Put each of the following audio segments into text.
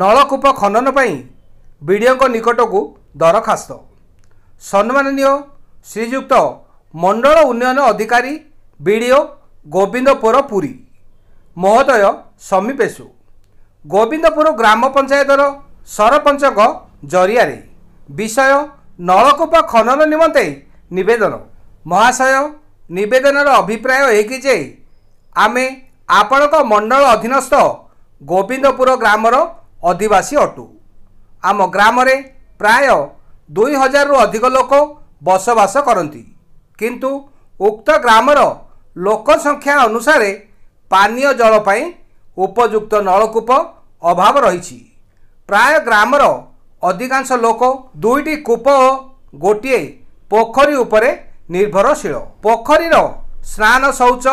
ନଳକୂପ ଖନନ ପାଇଁ ବିଡ଼ିଓଙ୍କ ନିକଟକୁ ଦରଖାସ୍ତ ସମ୍ମାନନୀୟ ଶ୍ରୀଯୁକ୍ତ ମଣ୍ଡଳ ଉନ୍ନୟନ ଅଧିକାରୀ ବିଡ଼ିଓ ଗୋବିନ୍ଦପୁର ପୁରୀ ମହୋଦୟ ସମୀପେଶୁ ଗୋବିନ୍ଦପୁର ଗ୍ରାମ ପଞ୍ଚାୟତର ସରପଞ୍ଚଙ୍କ ଜରିଆରେ ବିଷୟ ନଳକୂପ ଖନନ ନିମନ୍ତେ ନିବେଦନ ମହାଶୟ ନିବେଦନର ଅଭିପ୍ରାୟ ଏହିକି ଯେ ଆମେ ଆପଣଙ୍କ ମଣ୍ଡଳ ଅଧୀନସ୍ଥ ଗୋବିନ୍ଦପୁର ଗ୍ରାମର ଅଧିବାସୀ ଅଟୁ ଆମ ଗ୍ରାମରେ ପ୍ରାୟ ଦୁଇ ହଜାରରୁ ଅଧିକ ଲୋକ ବସବାସ କରନ୍ତି କିନ୍ତୁ ଉକ୍ତ ଗ୍ରାମର ଲୋକ ସଂଖ୍ୟା ଅନୁସାରେ ପାନୀୟ ଜଳ ପାଇଁ ଉପଯୁକ୍ତ ନଳକୂପ ଅଭାବ ରହିଛି ପ୍ରାୟ ଗ୍ରାମର ଅଧିକାଂଶ ଲୋକ ଦୁଇଟି କୂପ ଓ ଗୋଟିଏ ପୋଖରୀ ଉପରେ ନିର୍ଭରଶୀଳ ପୋଖରୀର ସ୍ନାନ ଶୌଚ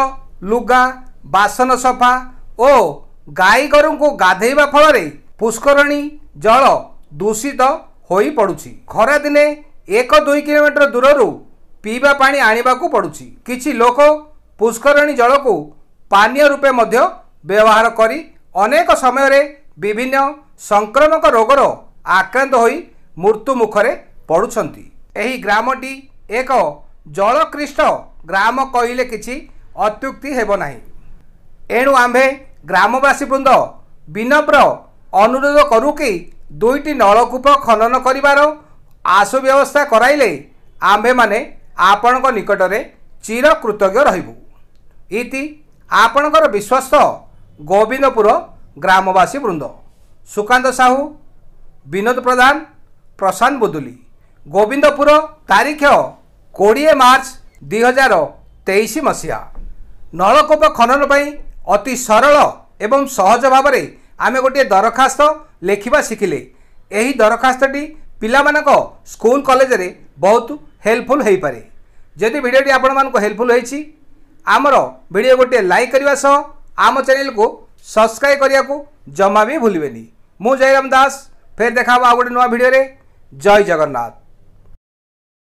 ଲୁଗା ବାସନ ସଫା ଓ ଗାଈ ଗୋରୁଙ୍କୁ ଗାଧେଇବା ଫଳରେ ପୁଷ୍କରଣୀ ଜଳ ଦୂଷିତ ହୋଇପଡ଼ୁଛି ଖରାଦିନେ ଏକ ଦୁଇ କିଲୋମିଟର ଦୂରରୁ ପିଇବା ପାଣି ଆଣିବାକୁ ପଡ଼ୁଛି କିଛି ଲୋକ ପୁଷ୍କରଣୀ ଜଳକୁ ପାନୀୟ ରୂପେ ମଧ୍ୟ ବ୍ୟବହାର କରି ଅନେକ ସମୟରେ ବିଭିନ୍ନ ସଂକ୍ରମକ ରୋଗର ଆକ୍ରାନ୍ତ ହୋଇ ମୃତ୍ୟୁମୁଖରେ ପଡ଼ୁଛନ୍ତି ଏହି ଗ୍ରାମଟି ଏକ ଜଳକ୍ରିଷ୍ଟ ଗ୍ରାମ କହିଲେ କିଛି ଅତ୍ୟୁକ୍ତି ହେବ ନାହିଁ ଏଣୁ ଆମ୍ଭେ ଗ୍ରାମବାସୀ ବୃନ୍ଦ ବିନମ୍ର ଅନୁରୋଧ କରୁ କି ଦୁଇଟି ନଳକୂପ ଖନନ କରିବାର ଆସୁ ବ୍ୟବସ୍ଥା କରାଇଲେ ଆମ୍ଭେମାନେ ଆପଣଙ୍କ ନିକଟରେ ଚିର କୃତଜ୍ଞ ରହିବୁ ଇତି ଆପଣଙ୍କର ବିଶ୍ୱସ୍ତ ଗୋବିନ୍ଦପୁର ଗ୍ରାମବାସୀ ବୃନ୍ଦ ସୁକାନ୍ତ ସାହୁ ବିନୋଦ ପ୍ରଧାନ ପ୍ରଶାନ୍ତ ବୁଦୁଲି ଗୋବିନ୍ଦପୁର ତାରିଖ କୋଡ଼ିଏ ମାର୍ଚ୍ଚ ଦୁଇହଜାର ତେଇଶ ମସିହା ନଳକୂପ ଖନନ ପାଇଁ ଅତି ସରଳ ଏବଂ ସହଜ ଭାବରେ ଆମେ ଗୋଟିଏ ଦରଖାସ୍ତ ଲେଖିବା ଶିଖିଲେ ଏହି ଦରଖାସ୍ତଟି ପିଲାମାନଙ୍କ ସ୍କୁଲ କଲେଜରେ ବହୁତ ହେଲ୍ପଫୁଲ୍ ହୋଇପାରେ ଯଦି ଭିଡ଼ିଓଟି ଆପଣମାନଙ୍କୁ ହେଲ୍ପଫୁଲ୍ ହୋଇଛି ଆମର ଭିଡ଼ିଓ ଗୋଟିଏ ଲାଇକ୍ କରିବା ସହ ଆମ ଚ୍ୟାନେଲକୁ ସବସ୍କ୍ରାଇବ୍ କରିବାକୁ ଜମା ବି ଭୁଲିବେନି ମୁଁ ଜୟରାମ ଦାସ ଫେର୍ ଦେଖା ହେବ ଆଉ ଗୋଟେ ନୂଆ ଭିଡ଼ିଓରେ ଜୟ ଜଗନ୍ନାଥ